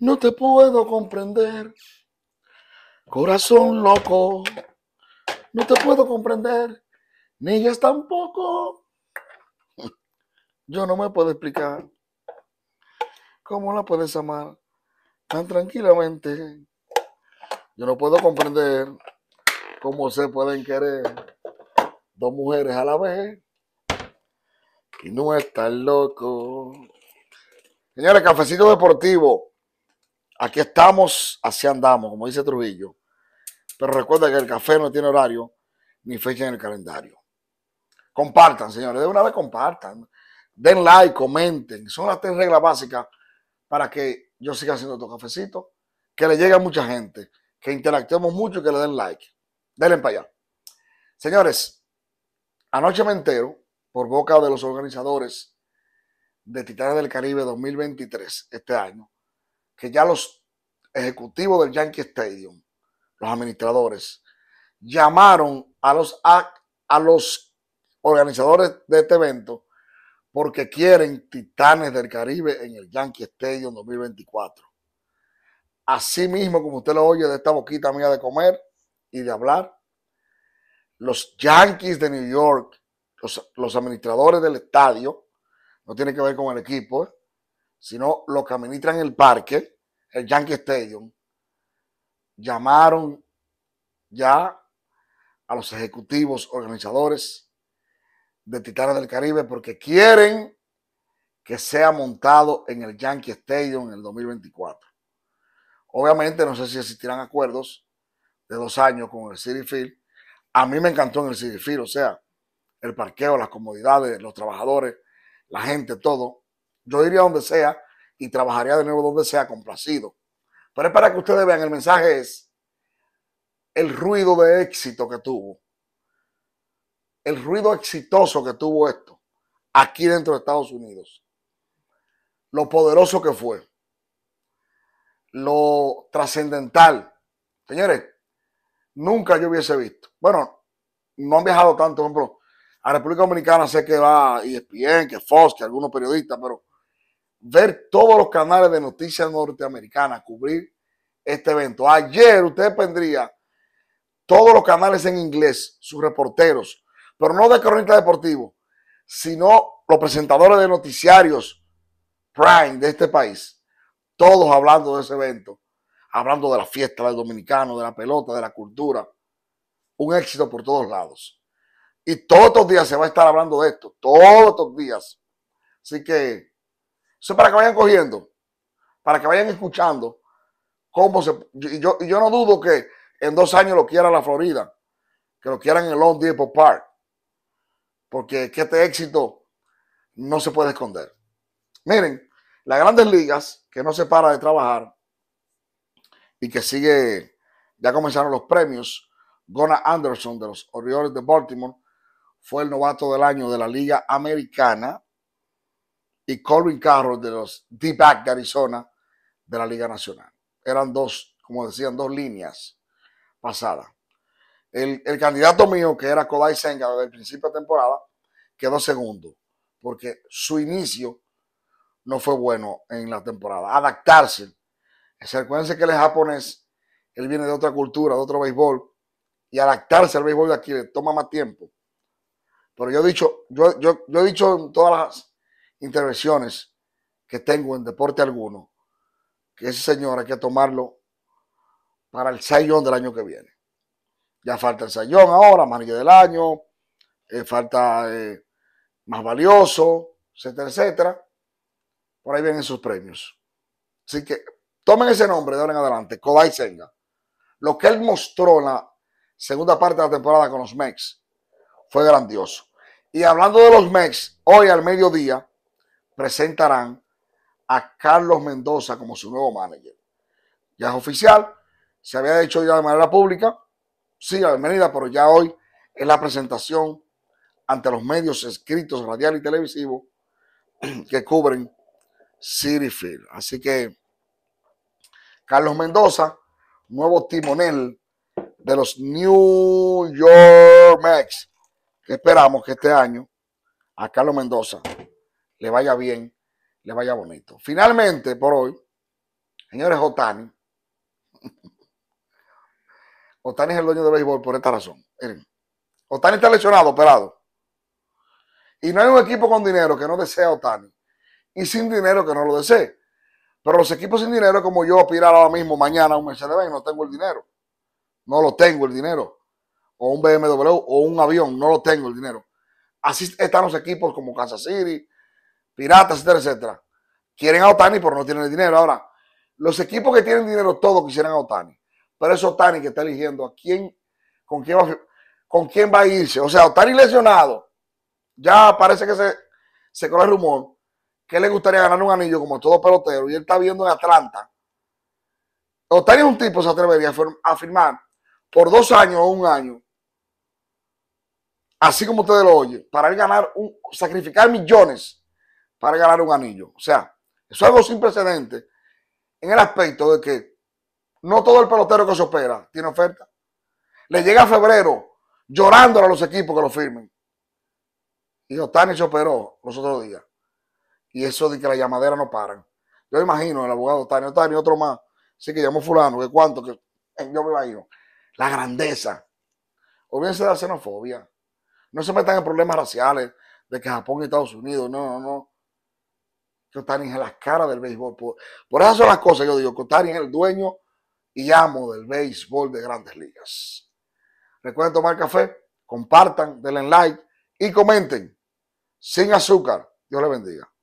No te puedo comprender. Corazón loco, no te puedo comprender. Ni ellas tampoco. Yo no me puedo explicar cómo la puedes amar tan tranquilamente. Yo no puedo comprender cómo se pueden querer dos mujeres a la vez. Y no es tan loco. Señores, cafecito deportivo. Aquí estamos, así andamos, como dice Trujillo. Pero recuerda que el café no tiene horario ni fecha en el calendario. Compartan, señores, de una vez compartan. Den like, comenten. Son las tres reglas básicas para que yo siga haciendo estos cafecitos, que le llegue a mucha gente, que interactuemos mucho y que le den like. Denle para allá. Señores, anoche me entero, por boca de los organizadores de Titanes del Caribe 2023, este año, que ya los ejecutivo del Yankee Stadium, los administradores, llamaron a los, a, los organizadores de este evento porque quieren Titanes del Caribe en el Yankee Stadium 2024. Así mismo, como usted lo oye de esta boquita mía de comer y de hablar, los Yankees de New York, los, administradores del estadio, no tiene que ver con el equipo, eh, sino los que administran el parque, el Yankee Stadium, llamaron ya a los ejecutivos organizadores de Titanes del Caribe porque quieren que sea montado en el Yankee Stadium en el 2024. Obviamente no sé si existirán acuerdos de dos años con el City Field. A mí me encantó en el City Field, o sea, el parqueo, las comodidades, los trabajadores, la gente, todo. Yo iría donde sea, y trabajaría de nuevo donde sea complacido. Pero es para que ustedes vean, el mensaje es el ruido de éxito que tuvo, el ruido exitoso que tuvo esto aquí dentro de Estados Unidos, lo poderoso que fue, lo trascendental. Señores, nunca yo hubiese visto. Bueno, no han viajado tanto, por ejemplo, a República Dominicana sé que va y bien, que Fox, que algunos periodistas, pero ver todos los canales de noticias norteamericanas, cubrir este evento. Ayer usted tendría todos los canales en inglés, sus reporteros, pero no de corriente deportivo, sino los presentadores de noticiarios prime de este país, todos hablando de ese evento, hablando de la fiesta del dominicano, de la pelota, de la cultura, un éxito por todos lados. Y todos los días se va a estar hablando de esto, todos los días. Así que eso es para que vayan cogiendo, para que vayan escuchando cómo se... Y yo, yo, no dudo que en dos años lo quiera la Florida, que lo quieran en Long Depot Park, porque que este éxito no se puede esconder. Miren, las grandes ligas que no se para de trabajar y que sigue, ya comenzaron los premios. Gona Anderson de los Orioles de Baltimore fue el novato del año de la Liga Americana y Colvin Carroll de los D-Back de Arizona de la Liga Nacional. Eran dos, como decían, dos líneas pasadas. El, candidato mío, que era Kodai Senga desde el principio de temporada, quedó segundo, porque su inicio no fue bueno en la temporada. Adaptarse. Se acuérdense que el japonés, él viene de otra cultura, de otro béisbol, y adaptarse al béisbol de aquí le toma más tiempo. Pero yo he dicho, yo, yo, yo he dicho en todas las intervenciones que tengo en deporte alguno, que ese señor hay que tomarlo para el sayón del año que viene. Ya falta el sayón ahora, maría del año, eh, falta eh, más valioso, etcétera, etcétera. Por ahí vienen sus premios. Así que tomen ese nombre de ahora en adelante, Kodai Senga. Lo que él mostró en la segunda parte de la temporada con los Mex fue grandioso. Y hablando de los Mex, hoy al mediodía, presentarán a Carlos Mendoza como su nuevo manager. Ya es oficial, se había hecho ya de manera pública, sí, la bienvenida, pero ya hoy es la presentación ante los medios escritos, radial y televisivo que cubren City Field. Así que Carlos Mendoza, nuevo timonel de los New York Mets. Esperamos que este año a Carlos Mendoza le vaya bien, le vaya bonito. Finalmente, por hoy, señores Otani. Otani es el dueño de béisbol por esta razón. Otani está lesionado, operado. Y no hay un equipo con dinero que no desea Otani. Y sin dinero que no lo desee. Pero los equipos sin dinero, como yo, aspirar ahora mismo mañana a un Mercedes-Benz, no tengo el dinero. No lo tengo el dinero. O un BMW o un avión, no lo tengo el dinero. Así están los equipos como Kansas City, piratas, etcétera, etcétera. Quieren a Otani, pero no tienen el dinero. Ahora, los equipos que tienen dinero, todos quisieran a Otani. Pero es Otani que está eligiendo a quién, con quién va, con quién va a irse. O sea, Otani lesionado. Ya parece que se, se corre el rumor que le gustaría ganar un anillo como todo pelotero. Y él está viendo en Atlanta. Otani es un tipo, se atrevería a firmar por dos años o un año. Así como ustedes lo oyen, para ganar, un, sacrificar millones para ganar un anillo. O sea, eso es algo sin precedente en el aspecto de que no todo el pelotero que se opera tiene oferta. Le llega a febrero llorando a los equipos que lo firmen. Y Otani se operó los otros días. Y eso de que la llamadera no paran. Yo imagino el abogado Otani, Otani, otro más. Así que llamó fulano, que cuánto, que eh, yo me imagino. La grandeza. bien de la xenofobia. No se metan en problemas raciales de que Japón y Estados Unidos, no, no, no que Otani es la cara del béisbol. Por, esas eso son las cosas que yo digo, que Otani es el dueño y amo del béisbol de grandes ligas. Recuerden tomar café, compartan, denle like y comenten. Sin azúcar. Dios les bendiga.